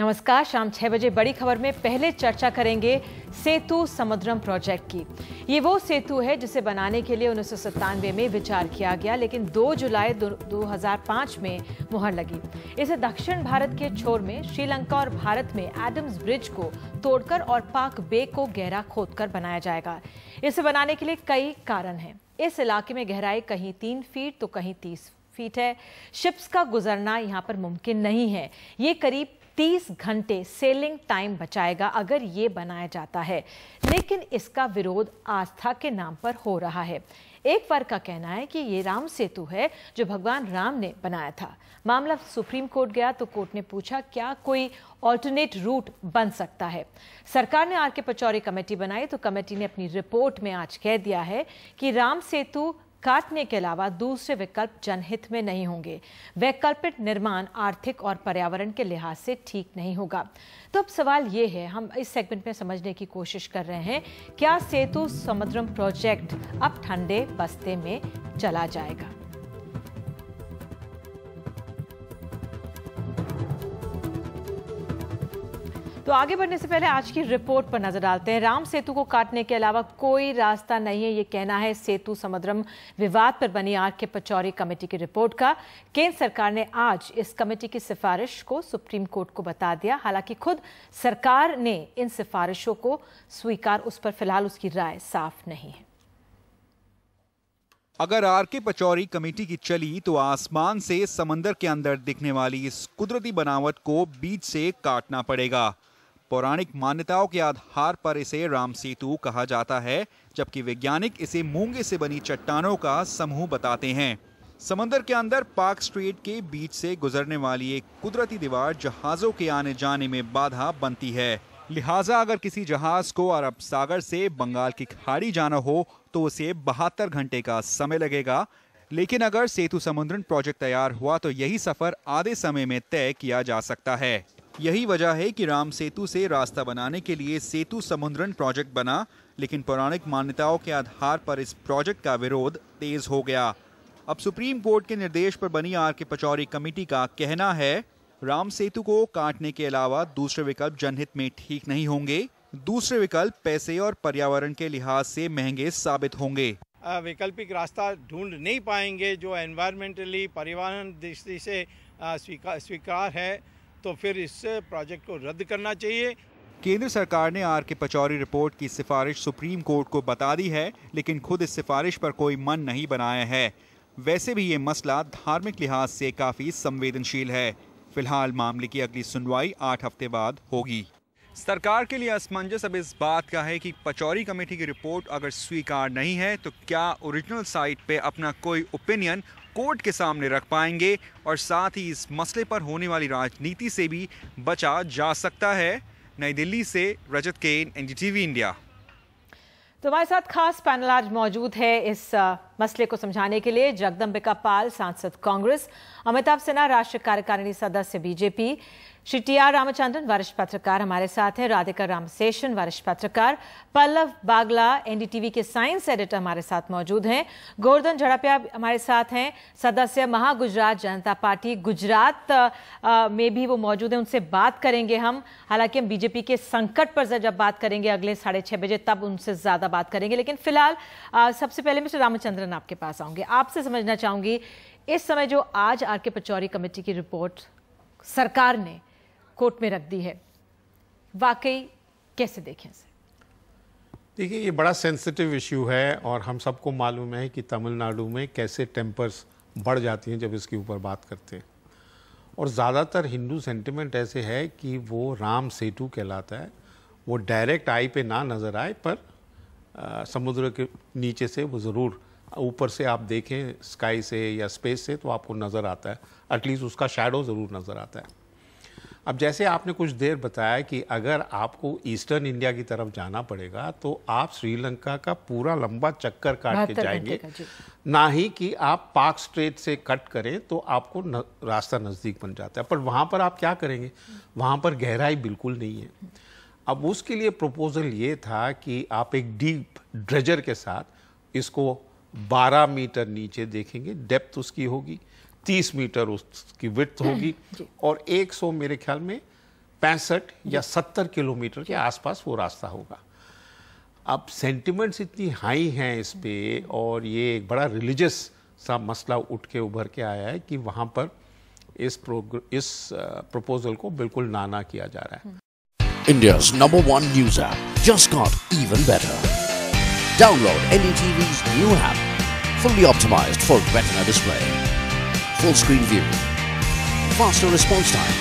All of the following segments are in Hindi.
नमस्कार शाम छह बजे बड़ी खबर में पहले चर्चा करेंगे सेतु समुद्रम प्रोजेक्ट की ये वो सेतु है जिसे बनाने के लिए उन्नीस में विचार किया गया लेकिन 2 जुलाई 2005 में मुहर लगी इसे दक्षिण भारत के छोर में श्रीलंका और भारत में एडम्स ब्रिज को तोड़कर और पाक बे को गहरा खोदकर बनाया जाएगा इसे बनाने के लिए कई कारण हैं इस इलाके में गहराई कहीं तीन फीट तो कहीं तीस फीट है शिप्स का गुजरना यहाँ पर मुमकिन नहीं है ये करीब 30 घंटे सेलिंग टाइम बचाएगा अगर ये बनाया जाता है लेकिन इसका विरोध आस्था के नाम पर हो रहा है एक वर्ग का कहना है कि ये राम सेतु है जो भगवान राम ने बनाया था मामला सुप्रीम कोर्ट गया तो कोर्ट ने पूछा क्या कोई ऑल्टरनेट रूट बन सकता है सरकार ने आर के पचौरी कमेटी बनाई तो कमेटी ने अपनी रिपोर्ट में आज कह दिया है कि राम सेतु काटने के अलावा दूसरे विकल्प जनहित में नहीं होंगे वैकल्पिक निर्माण आर्थिक और पर्यावरण के लिहाज से ठीक नहीं होगा तो अब सवाल ये है हम इस सेगमेंट में समझने की कोशिश कर रहे हैं क्या सेतु समुद्रम प्रोजेक्ट अब ठंडे बस्ते में चला जाएगा तो आगे बढ़ने से पहले आज की रिपोर्ट पर नजर डालते हैं राम सेतु को काटने के अलावा कोई रास्ता नहीं है ये कहना है सेतु समुद्रम विवाद पर बनी आर के पचौरी कमेटी की रिपोर्ट का केंद्र सरकार ने आज इस कमेटी की सिफारिश को सुप्रीम कोर्ट को बता दिया हालांकि खुद सरकार ने इन सिफारिशों को स्वीकार उस पर फिलहाल उसकी राय साफ नहीं है अगर आर के पचौरी कमेटी की चली तो आसमान से समंदर के अंदर दिखने वाली इस कुदरती बनावट को बीच से काटना पड़ेगा पौराणिक मान्यताओं के आधार पर इसे राम सेतु कहा जाता है जबकि वैज्ञानिक इसे मूंगे से बनी चट्टानों का समूह बताते हैं समंदर के अंदर पार्क स्ट्रीट के बीच से गुजरने वाली एक कुदरती दीवार जहाज़ों के आने जाने में बाधा बनती है लिहाजा अगर किसी जहाज को अरब सागर से बंगाल की खाड़ी जाना हो तो उसे बहत्तर घंटे का समय लगेगा लेकिन अगर सेतु समुद्रन प्रोजेक्ट तैयार हुआ तो यही सफर आधे समय में तय किया जा सकता है यही वजह है कि राम सेतु से रास्ता बनाने के लिए सेतु समुद्रन प्रोजेक्ट बना लेकिन पौराणिक मान्यताओं के आधार पर इस प्रोजेक्ट का विरोध तेज हो गया अब सुप्रीम कोर्ट के निर्देश पर बनी आर के पचौरी कमेटी का कहना है राम सेतु को काटने के अलावा दूसरे विकल्प जनहित में ठीक नहीं होंगे दूसरे विकल्प पैसे और पर्यावरण के लिहाज से महंगे साबित होंगे वैकल्पिक रास्ता ढूंढ नहीं पाएंगे जो एनवायरमेंटली परिवहन दृष्टि से स्वीकार स्वीकार है तो फिर इस प्रोजेक्ट को रद्द करना चाहिए केंद्र सरकार ने आर के पचौरी रिपोर्ट की सिफारिश सुप्रीम कोर्ट को बता दी है लेकिन खुद इस सिफारिश पर कोई मन नहीं बनाया है वैसे भी ये मसला धार्मिक लिहाज से काफ़ी संवेदनशील है फिलहाल मामले की अगली सुनवाई आठ हफ्ते बाद होगी सरकार के लिए असमंजस अब इस बात का है कि पचौरी कमेटी की रिपोर्ट अगर स्वीकार नहीं है तो क्या ओरिजिनल साइट पे अपना कोई ओपिनियन कोर्ट के सामने रख पाएंगे और साथ ही इस मसले पर होने वाली राजनीति से भी बचा जा सकता है नई दिल्ली से रजत केन एनडीटीवी इंडिया तो हमारे साथ खास पैनल आज मौजूद है इस मसले को समझाने के लिए जगदम्बिका पाल सांसद कांग्रेस अमिताभ सिन्हा राष्ट्रीय कार्यकारिणी सदस्य BJP Shri T R Ramachandran वरिष्ठ पत्रकार हमारे साथ हैं राधिका रामसेशन वरिष्ठ पत्रकार पल्लव बागला एनडीटीवी के साइंस एडिटर हमारे साथ मौजूद हैं गोवर्धन झड़पिया हमारे साथ हैं सदस्य महागुजरात जनता पार्टी गुजरात में भी वो मौजूद हैं उनसे बात करेंगे हम हालांकि हम बीजेपी के संकट पर जब बात करेंगे अगले साढ़े बजे तब उनसे ज़्यादा बात करेंगे लेकिन फिलहाल सबसे पहले मिस्टर रामचंद्रन ज़रूरन आपके पास आऊंगे आपसे समझना चाहूंगी इस समय जो आज आर के पचौरी कमेटी की रिपोर्ट सरकार ने कोर्ट में रख दी है वाकई कैसे देखें इसे देखिए ये बड़ा सेंसिटिव इश्यू है और हम सबको मालूम है कि तमिलनाडु में कैसे टेम्पर्स बढ़ जाती हैं जब इसके ऊपर बात करते हैं और ज़्यादातर हिंदू सेंटिमेंट ऐसे है कि वो राम सेतु कहलाता है वो डायरेक्ट आई पे ना नज़र आए पर आ, समुद्र के नीचे से वो ज़रूर ऊपर से आप देखें स्काई से या स्पेस से तो आपको नज़र आता है एटलीस्ट उसका शेडो ज़रूर नज़र आता है अब जैसे आपने कुछ देर बताया कि अगर आपको ईस्टर्न इंडिया की तरफ जाना पड़ेगा तो आप श्रीलंका का पूरा लंबा चक्कर काट के जाएंगे ना ही कि आप पाक स्ट्रेट से कट करें तो आपको न, रास्ता नज़दीक बन जाता है पर वहाँ पर आप क्या करेंगे वहाँ पर गहराई बिल्कुल नहीं है अब उसके लिए प्रपोज़ल ये था कि आप एक डीप ड्रेजर के साथ इसको 12 मीटर नीचे देखेंगे डेप्थ उसकी होगी 30 मीटर उसकी विथ होगी और 100 मेरे ख्याल में पैंसठ या 70 किलोमीटर के आसपास वो रास्ता होगा अब सेंटिमेंट्स इतनी हाई हैं इस पर और ये एक बड़ा रिलीजियस सा मसला उठ के उभर के आया है कि वहाँ पर इस इस प्रपोजल को बिल्कुल नाना किया जा रहा है hmm. India number one news app just not even better Download NDTV's new app, fully optimized for Retina display, full screen view, faster response time,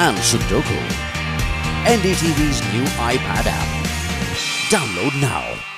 and Sudoku. NDTV's new iPad app. Download now.